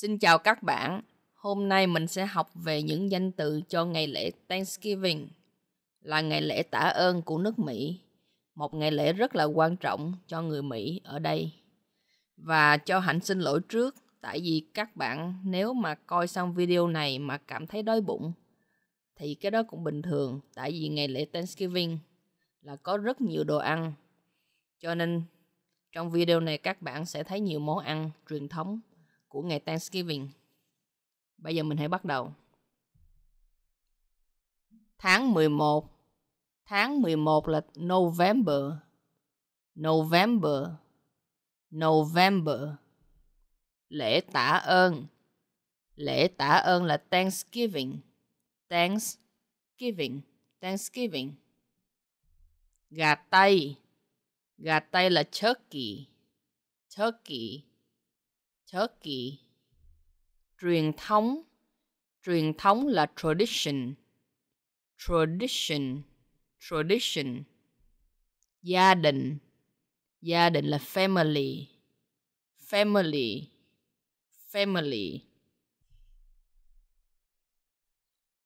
Xin chào các bạn. Hôm nay mình sẽ học về những danh từ cho ngày lễ Thanksgiving, là ngày lễ tạ ơn của nước Mỹ, một ngày lễ rất là quan trọng cho người Mỹ ở đây. Và cho hạnh xin lỗi trước, tại vì các bạn nếu mà coi xong video này mà cảm thấy đói bụng thì cái đó cũng bình thường, tại vì ngày lễ Thanksgiving là có rất nhiều đồ ăn. Cho nên trong video này các bạn sẽ thấy nhiều món ăn truyền thống của ngày Thanksgiving. Bây giờ mình hãy bắt đầu. Tháng 11 Tháng 11 là November. November. November. Lễ tạ ơn. Lễ tạ ơn là Thanksgiving. Thanksgiving. Thanksgiving. Gà tây. Gà tây là turkey. Turkey. Turkey Truyền thống Truyền thống là tradition Tradition Tradition Gia đình Gia đình là family Family Family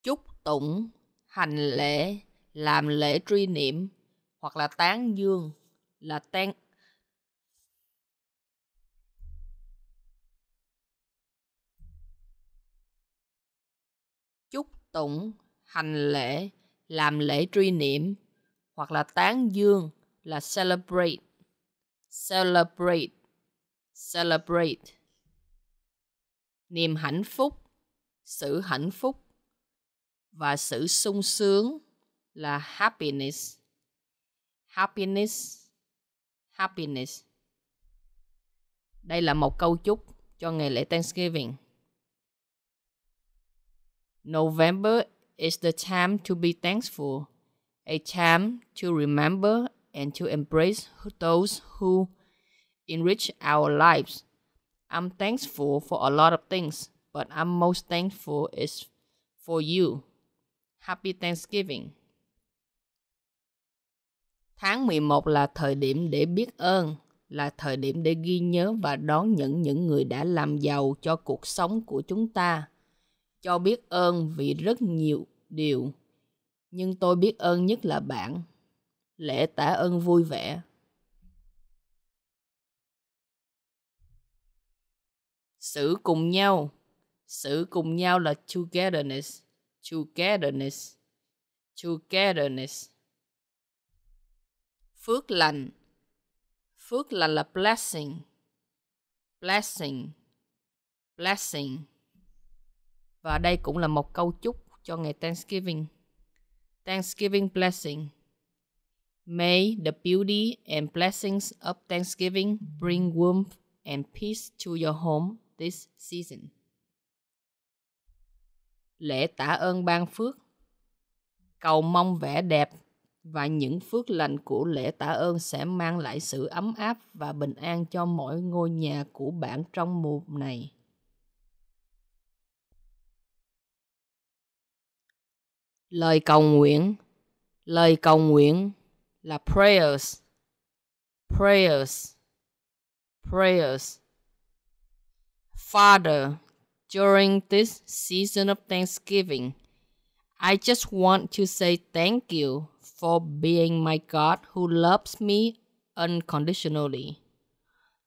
Chúc tụng Hành lễ Làm lễ truy niệm Hoặc là tán dương Là tang. chúc tụng, hành lễ, làm lễ truy niệm hoặc là tán dương là celebrate. Celebrate. Celebrate. Niềm hạnh phúc, sự hạnh phúc và sự sung sướng là happiness. Happiness. Happiness. Đây là một câu chúc cho ngày lễ Thanksgiving. November is the time to be thankful, a time to remember and to embrace those who enrich our lives. I'm thankful for a lot of things, but I'm most thankful is for you. Happy Thanksgiving. Tháng 11 là thời điểm để biết ơn, là thời điểm để ghi nhớ và đón nhận những người đã làm giàu cho cuộc sống của chúng ta cho biết ơn vì rất nhiều điều. Nhưng tôi biết ơn nhất là bạn. Lễ tạ ơn vui vẻ. Sự cùng nhau. Sự cùng nhau là togetherness. Togetherness. Togetherness. Phước lành. Phước lành là blessing. Blessing. Blessing. Và đây cũng là một câu chúc cho ngày Thanksgiving. Thanksgiving blessing. May the beauty and blessings of Thanksgiving bring warmth and peace to your home this season. Lễ tạ ơn ban phước. Cầu mong vẻ đẹp và những phước lành của lễ tạ ơn sẽ mang lại sự ấm áp và bình an cho mỗi ngôi nhà của bạn trong mùa này. Lời cầu nguyện. Lời cầu nguyện là prayers. Prayers. Prayers. Father, during this season of Thanksgiving, I just want to say thank you for being my God who loves me unconditionally.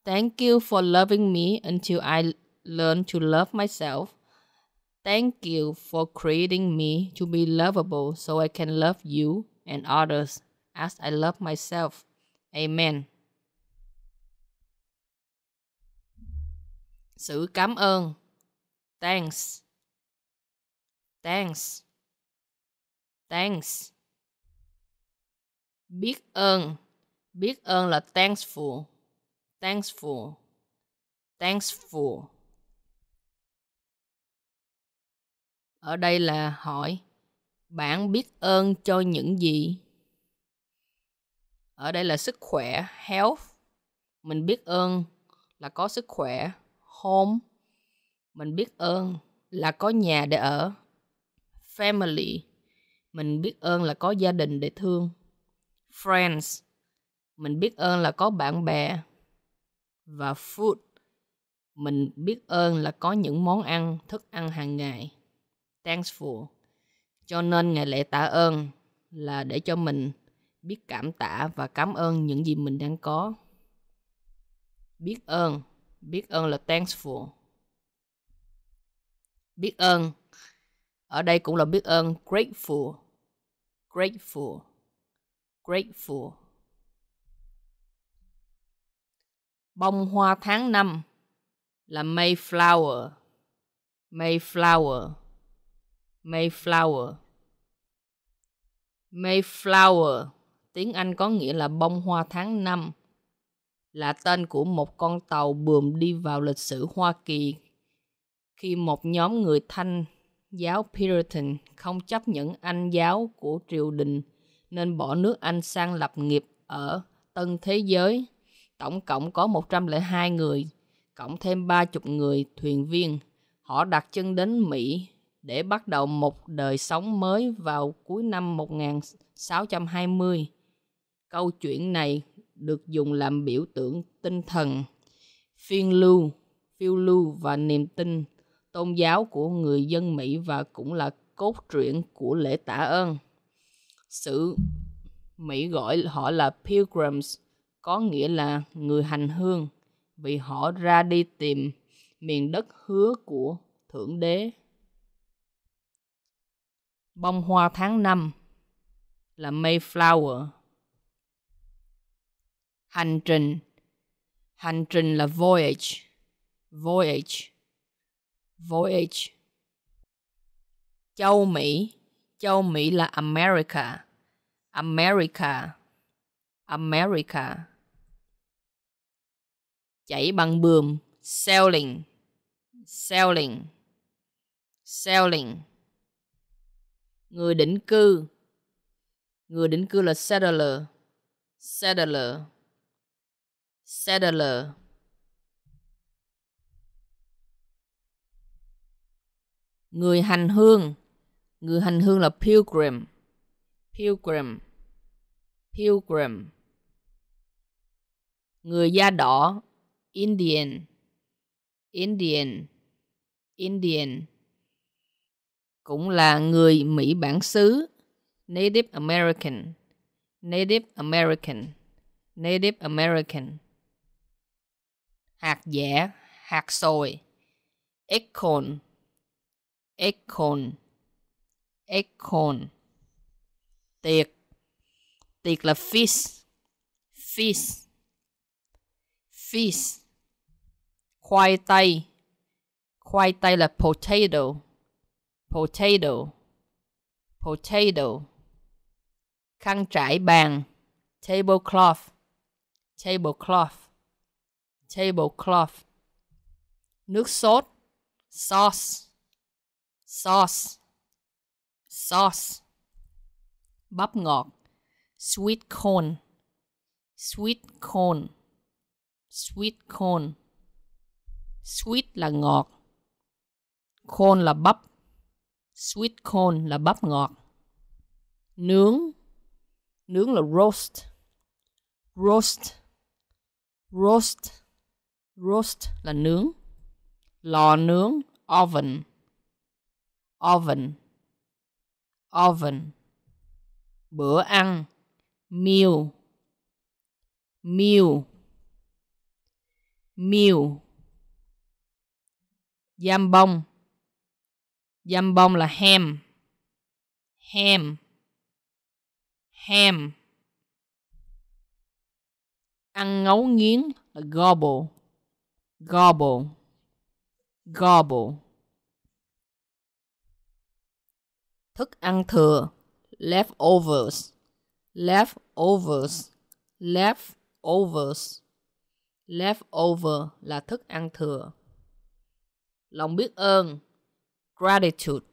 Thank you for loving me until I learn to love myself Thank you for creating me to be lovable so I can love you and others as I love myself. Amen. Sự cảm ơn. Thanks. Thanks. Thanks. Biết ơn. Biết ơn là thankful. Thankful. Thankful. Ở đây là hỏi, bạn biết ơn cho những gì? Ở đây là sức khỏe, health. Mình biết ơn là có sức khỏe, home. Mình biết ơn là có nhà để ở, family. Mình biết ơn là có gia đình để thương, friends. Mình biết ơn là có bạn bè và food. Mình biết ơn là có những món ăn, thức ăn hàng ngày thankful. Cho nên ngày lễ tạ ơn là để cho mình biết cảm tạ và cảm ơn những gì mình đang có. Biết ơn, biết ơn là thankful. Biết ơn, ở đây cũng là biết ơn grateful, grateful, grateful. Bông hoa tháng năm là Mayflower, Mayflower. Mayflower Mayflower tiếng Anh có nghĩa là bông hoa tháng 5 là tên của một con tàu buồm đi vào lịch sử Hoa Kỳ khi một nhóm người thanh giáo Puritan không chấp nhận Anh giáo của triều đình nên bỏ nước Anh sang lập nghiệp ở Tân Thế Giới. Tổng cộng có 102 người, cộng thêm 30 người thuyền viên. Họ đặt chân đến Mỹ để bắt đầu một đời sống mới vào cuối năm 1620. Câu chuyện này được dùng làm biểu tượng tinh thần, phiên lưu, phiêu lưu và niềm tin tôn giáo của người dân Mỹ và cũng là cốt truyện của lễ tạ ơn. Sự Mỹ gọi họ là pilgrims có nghĩa là người hành hương vì họ ra đi tìm miền đất hứa của Thượng Đế. Bông hoa tháng năm là Mayflower. Hành trình Hành trình là voyage. Voyage. Voyage. Châu Mỹ. Châu Mỹ là America. America. America. Chảy bằng bườm. Sailing. Sailing. Sailing. Người định cư. Người định cư là settler. Settler. Settler. Người hành hương. Người hành hương là pilgrim. Pilgrim. Pilgrim. Người da đỏ. Indian. Indian. Indian cũng là người Mỹ bản xứ, Native American, Native American, Native American. Hạt dẻ, hạt sồi, acorn, acorn, acorn. Tiệc, tiệc là fish fish fish Khoai tây, khoai tây là potato, potato potato khăn trải bàn tablecloth tablecloth tablecloth nước sốt sauce sauce sauce bắp ngọt sweet corn sweet corn sweet corn sweet là ngọt corn là bắp Sweet corn là bắp ngọt. Nướng. Nướng là roast. Roast. Roast. Roast là nướng. Lò nướng. Oven. Oven. Oven. Bữa ăn. Meal. Meal. Meal. Giam bông Dăm bông là ham. Ham. Ham. Ăn ngấu nghiến là gobble. Gobble. Gobble. Thức ăn thừa. Leftovers. Leftovers. Leftovers. Leftover là thức ăn thừa. Lòng biết ơn gratitude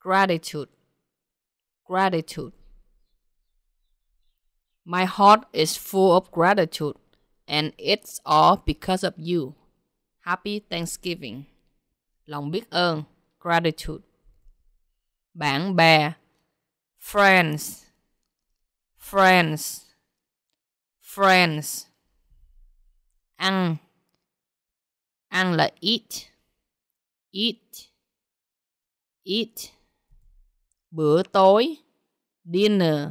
gratitude gratitude my heart is full of gratitude and it's all because of you happy thanksgiving lòng biết ơn gratitude bạn bè friends friends friends ăn ăn là eat eat eat bữa tối dinner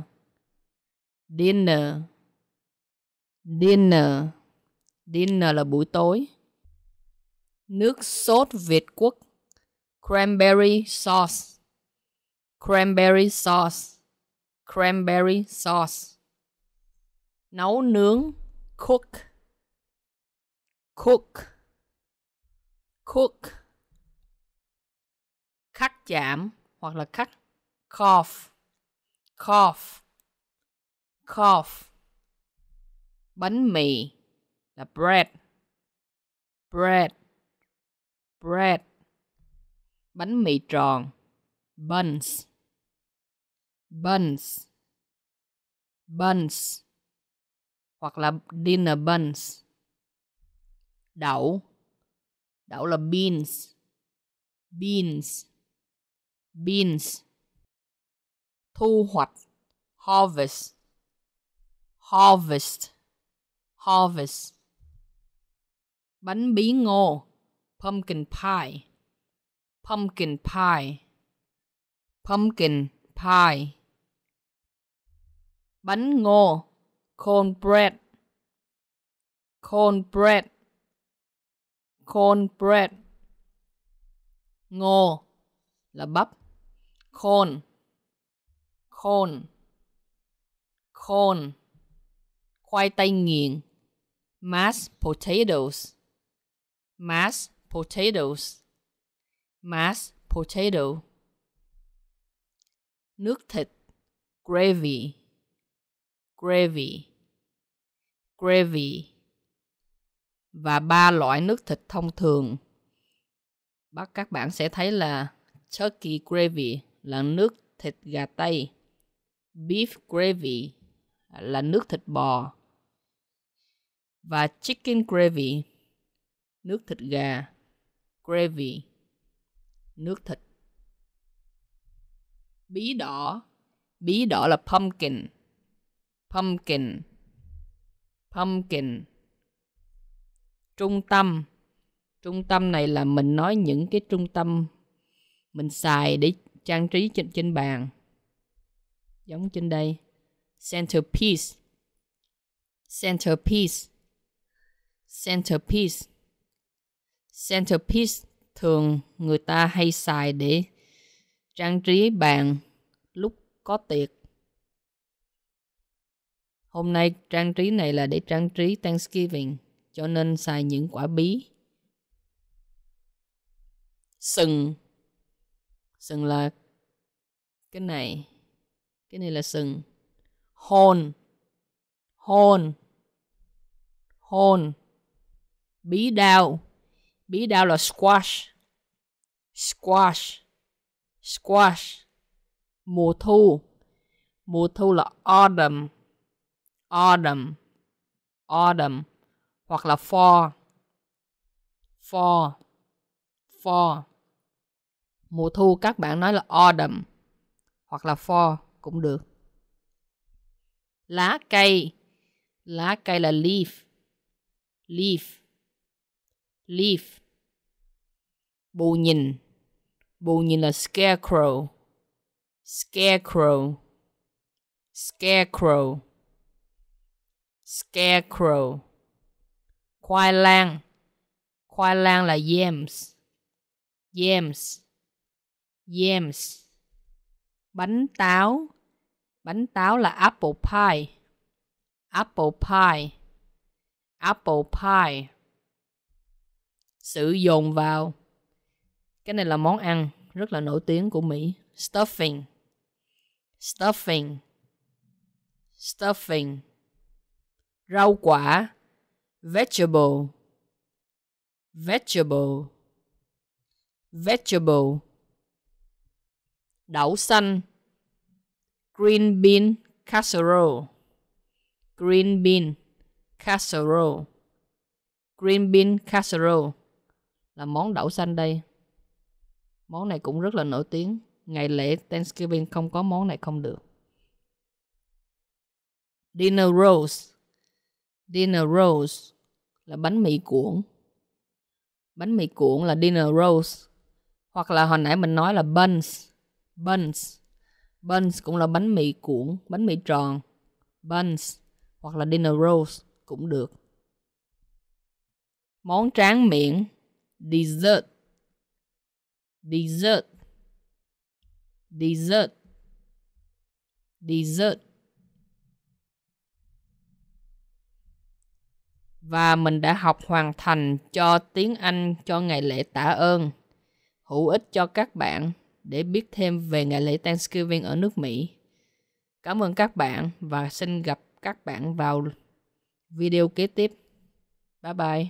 dinner dinner dinner là buổi tối nước sốt Việt Quốc cranberry sauce cranberry sauce cranberry sauce nấu nướng cook cook cook khắc chạm hoặc là khắc cough cough cough bánh mì là bread bread bread bánh mì tròn buns buns buns hoặc là dinner buns đậu đậu là beans beans beans thu hoạch harvest harvest harvest bánh bí ngô pumpkin pie pumpkin pie pumpkin pie bánh ngô cornbread cornbread cornbread ngô là bắp khôn khôn khôn khoai tây nghiền, mashed potatoes, mashed potatoes, mashed potato. Nước thịt, gravy, gravy, gravy. Và ba loại nước thịt thông thường. Bắt các bạn sẽ thấy là turkey gravy, là nước thịt gà tây. Beef gravy là nước thịt bò. Và chicken gravy, nước thịt gà. Gravy, nước thịt. Bí đỏ, bí đỏ là pumpkin. Pumpkin, pumpkin. Trung tâm, trung tâm này là mình nói những cái trung tâm mình xài để trang trí trên, trên bàn. Giống trên đây. Centerpiece. Centerpiece. Centerpiece. Centerpiece thường người ta hay xài để trang trí bàn lúc có tiệc. Hôm nay trang trí này là để trang trí Thanksgiving, cho nên xài những quả bí. Sừng sừng là cái này cái này là sừng hồn hồn hồn bí đao bí đao là squash squash squash mùa thu mùa thu là autumn autumn autumn hoặc là fall fall fall Mùa thu các bạn nói là autumn hoặc là fall cũng được. Lá cây. Lá cây là leaf. Leaf. Leaf. Bù nhìn. Bù nhìn là scarecrow. Scarecrow. Scarecrow. Scarecrow. Khoai lang. Khoai lang là yams. Yams. Yams Bánh táo Bánh táo là apple pie Apple pie Apple pie Sử dồn vào Cái này là món ăn rất là nổi tiếng của Mỹ Stuffing Stuffing Stuffing Rau quả Vegetable Vegetable Vegetable đậu xanh green bean casserole green bean casserole green bean casserole là món đậu xanh đây món này cũng rất là nổi tiếng ngày lễ Thanksgiving không có món này không được dinner rolls dinner rolls là bánh mì cuộn bánh mì cuộn là dinner rolls hoặc là hồi nãy mình nói là buns Buns. Buns cũng là bánh mì cuộn, bánh mì tròn. Buns hoặc là dinner rolls cũng được. Món tráng miệng. Dessert. Dessert. Dessert. Dessert. Và mình đã học hoàn thành cho tiếng Anh cho ngày lễ tạ ơn. Hữu ích cho các bạn để biết thêm về ngày lễ Thanksgiving ở nước Mỹ. Cảm ơn các bạn và xin gặp các bạn vào video kế tiếp. Bye bye.